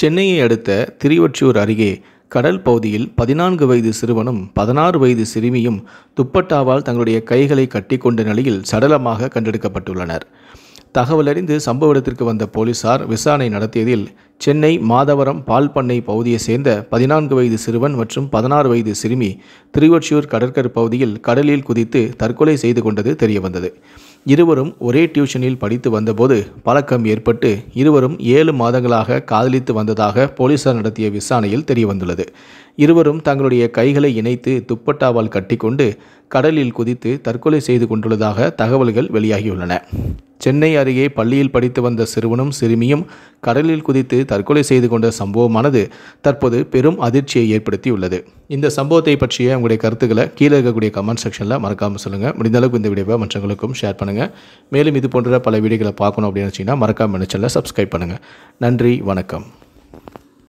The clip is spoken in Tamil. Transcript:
சென்னையை அடுத்த திருவொற்றியூர் அருகே கடல் பகுதியில் பதினான்கு வயது சிறுவனும் பதினாறு வயது சிறுமியும் துப்பட்டாவால் தங்களுடைய கைகளை கட்டிக்கொண்ட நிலையில் சடலமாக கண்டெடுக்கப்பட்டுள்ளனர் தகவலறிந்து சம்பவ இடத்திற்கு வந்த போலீசார் விசாரணை நடத்தியதில் சென்னை மாதவரம் பால் பண்ணை பகுதியை சேர்ந்த பதினான்கு வயது சிறுவன் மற்றும் பதினாறு வயது சிறுமி திருவொற்றியூர் கடற்கரை பகுதியில் கடலில் குதித்து தற்கொலை செய்து கொண்டது தெரியவந்தது இருவரும் ஒரே டியூஷனில் படித்து வந்தபோது பழக்கம் ஏற்பட்டு இருவரும் ஏழு மாதங்களாக காதலித்து வந்ததாக போலீசார் நடத்திய விசாரணையில் தெரியவந்துள்ளது இருவரும் தங்களுடைய கைகளை இணைத்து துப்பட்டாவால் கட்டிக்கொண்டு கடலில் குதித்து தற்கொலை செய்து கொண்டுள்ளதாக தகவல்கள் வெளியாகியுள்ளன சென்னை அருகே பள்ளியில் படித்து வந்த சிறுவனும் சிறுமியும் கடலில் குதித்து தற்கொலை செய்து கொண்ட சம்பவமானது தற்போது பெரும் அதிர்ச்சியை ஏற்படுத்தியுள்ளது இந்த சம்பவத்தை பற்றிய உங்களுடைய கருத்துக்களை கீழே இருக்கக்கூடிய கமெண்ட் செக்ஷனில் மறக்காமல் சொல்லுங்கள் முடிந்தளவுக்கு இந்த வீடியோவை மற்றவங்களுக்கும் ஷேர் பண்ணுங்கள் மேலும் இது போன்ற பல வீடியோகளை பார்க்கணும் அப்படின்னு வச்சிங்கன்னா மறக்காமல் நினச்சல சப்ஸ்கிரைப் பண்ணுங்கள் நன்றி வணக்கம்